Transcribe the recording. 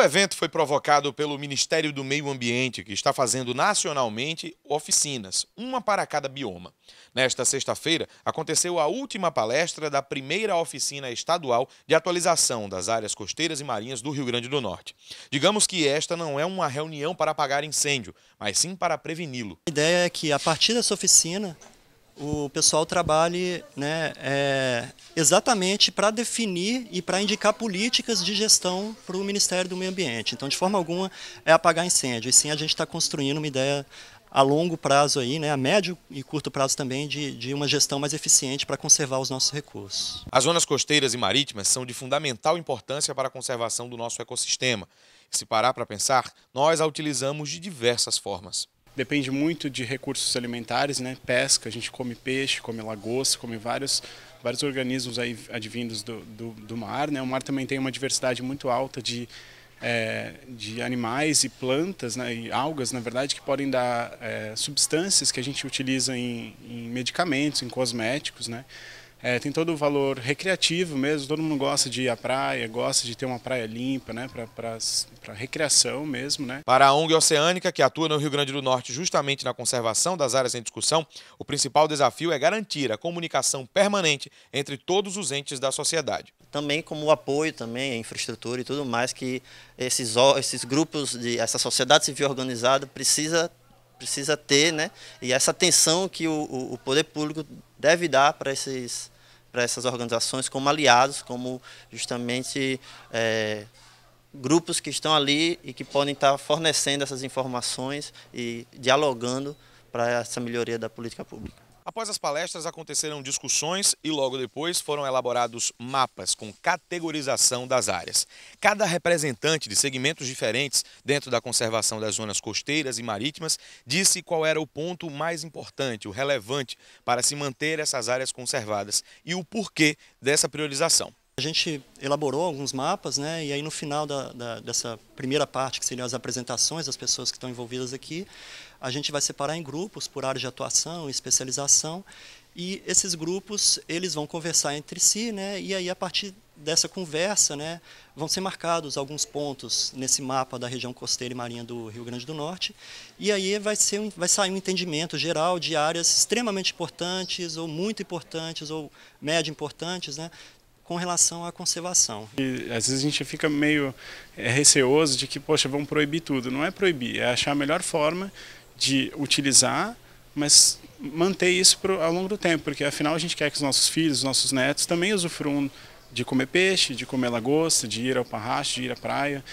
O evento foi provocado pelo Ministério do Meio Ambiente, que está fazendo nacionalmente oficinas, uma para cada bioma. Nesta sexta-feira, aconteceu a última palestra da primeira oficina estadual de atualização das áreas costeiras e marinhas do Rio Grande do Norte. Digamos que esta não é uma reunião para apagar incêndio, mas sim para preveni-lo. A ideia é que, a partir dessa oficina, o pessoal trabalhe né, é, exatamente para definir e para indicar políticas de gestão para o Ministério do Meio Ambiente. Então, de forma alguma, é apagar incêndio. E sim, a gente está construindo uma ideia a longo prazo, aí, né, a médio e curto prazo também, de, de uma gestão mais eficiente para conservar os nossos recursos. As zonas costeiras e marítimas são de fundamental importância para a conservação do nosso ecossistema. Se parar para pensar, nós a utilizamos de diversas formas depende muito de recursos alimentares, né? Pesca, a gente come peixe, come lagosta, come vários, vários organismos aí advindos do, do, do mar, né? O mar também tem uma diversidade muito alta de, é, de animais e plantas, né? E algas, na verdade, que podem dar é, substâncias que a gente utiliza em, em medicamentos, em cosméticos, né? É, tem todo o valor recreativo mesmo, todo mundo gosta de ir à praia, gosta de ter uma praia limpa, né, para recreação mesmo. Né. Para a ONG Oceânica, que atua no Rio Grande do Norte justamente na conservação das áreas em discussão, o principal desafio é garantir a comunicação permanente entre todos os entes da sociedade. Também como o apoio também, a infraestrutura e tudo mais que esses, esses grupos, de, essa sociedade civil organizada precisa precisa ter, né? E essa atenção que o, o poder público deve dar para esses para essas organizações como aliados, como justamente é, grupos que estão ali e que podem estar fornecendo essas informações e dialogando para essa melhoria da política pública. Após as palestras, aconteceram discussões e logo depois foram elaborados mapas com categorização das áreas. Cada representante de segmentos diferentes dentro da conservação das zonas costeiras e marítimas disse qual era o ponto mais importante, o relevante, para se manter essas áreas conservadas e o porquê dessa priorização. A gente elaborou alguns mapas, né? E aí no final da, da, dessa primeira parte, que seriam as apresentações das pessoas que estão envolvidas aqui, a gente vai separar em grupos por área de atuação, especialização, e esses grupos eles vão conversar entre si, né? E aí a partir dessa conversa, né, vão ser marcados alguns pontos nesse mapa da região costeira e marinha do Rio Grande do Norte, e aí vai ser vai sair um entendimento geral de áreas extremamente importantes ou muito importantes ou médio importantes, né, com relação à conservação. E, às vezes a gente fica meio é, receoso de que, poxa, vão proibir tudo. Não é proibir, é achar a melhor forma de utilizar, mas manter isso pro, ao longo do tempo, porque afinal a gente quer que os nossos filhos, os nossos netos também usufruam de comer peixe, de comer lagosta, de ir ao parracho, de ir à praia.